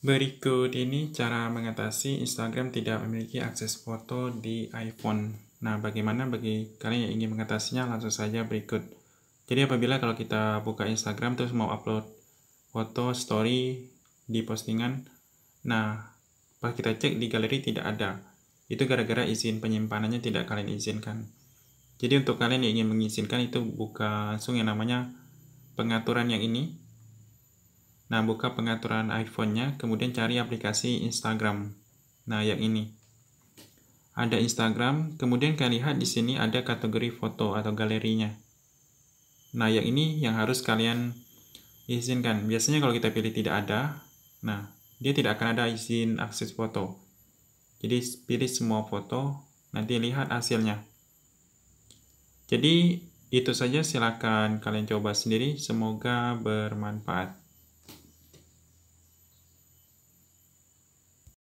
Berikut ini cara mengatasi Instagram tidak memiliki akses foto di iPhone. Nah, bagaimana bagi kalian yang ingin mengatasinya? Langsung saja berikut. Jadi apabila kalau kita buka Instagram terus mau upload foto, story di postingan, nah pas kita cek di galeri tidak ada. Itu gara-gara izin penyimpanannya tidak kalian izinkan. Jadi untuk kalian yang ingin mengizinkan itu buka langsung yang namanya pengaturan yang ini, Nah, buka pengaturan iPhone-nya, kemudian cari aplikasi Instagram. Nah, yang ini. Ada Instagram, kemudian kalian lihat di sini ada kategori foto atau galerinya. Nah, yang ini yang harus kalian izinkan. Biasanya kalau kita pilih tidak ada, nah, dia tidak akan ada izin akses foto. Jadi, pilih semua foto, nanti lihat hasilnya. Jadi, itu saja silakan kalian coba sendiri. Semoga bermanfaat.